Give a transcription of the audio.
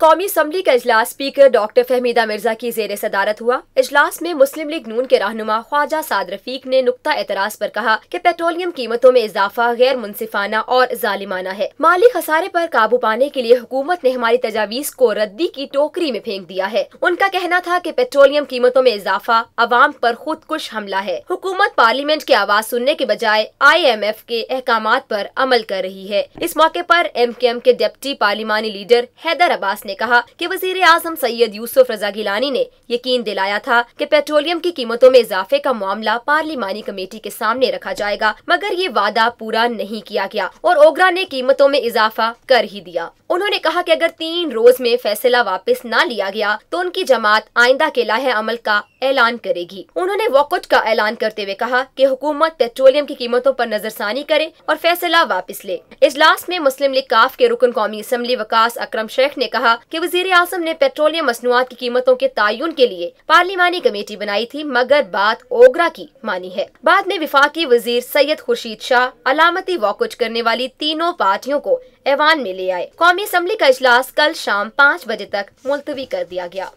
कौमी असम्बली का अजलास स्पीकर डॉक्टर फहमीदा मिर्जा की जेर सदारत हुआ अजलास में मुस्लिम लीग नून के रहनुमा ख्वाजा साद रफीक ने नुकता एतराज पर कहा कि पेट्रोलियम कीमतों में इजाफा गैर मुनसिफाना और जालिमाना है माली खसारे पर काबू पाने के लिए हुकूमत ने हमारी तजावीज को रद्दी की टोकरी में फेंक दिया है उनका कहना था की पेट्रोलियम कीमतों में इजाफा अवाम पर खुद कुछ हमला है हुकूमत पार्लियामेंट की आवाज़ सुनने के बजाय आई एम एफ के अहकाम पर अमल कर रही है इस मौके आरोप M K M K deputy पार्लिमानी लीडर हैदर अब्बास ने ने कहा कि वजीर आजम सैयद यूसुफ रजा गिलानी ने यकीन दिलाया था कि पेट्रोलियम की कीमतों में इजाफे का मामला पार्लिमानी कमेटी के सामने रखा जाएगा मगर ये वादा पूरा नहीं किया गया और ओगरा ने कीमतों में इजाफा कर ही दिया उन्होंने कहा की अगर तीन रोज में फैसला वापस न लिया गया तो उनकी जमात आइंदा के लाहे अमल का ऐलान करेगी उन्होंने वॉकआउट का ऐलान करते हुए कहा कि हुकूमत पेट्रोलियम की कीमतों पर नजरसानी करे और फैसला वापस ले इजलास में मुस्लिम लीग काफ के रुकन कौमी असम्बली वकास अक्रम शेख ने कहा कि वजीर आजम ने पेट्रोलियम मसनूआत की कीमतों के तयन के लिए पार्लिमानी कमेटी बनाई थी मगर बात ओगरा की मानी है बाद में विफाकी वजीर सैयद खुर्शीद शाह अलामती वॉकआउट करने वाली तीनों पार्टियों को ऐवान में ले आए कौमी असम्बली का इजलास कल शाम पाँच बजे तक मुलतवी कर दिया गया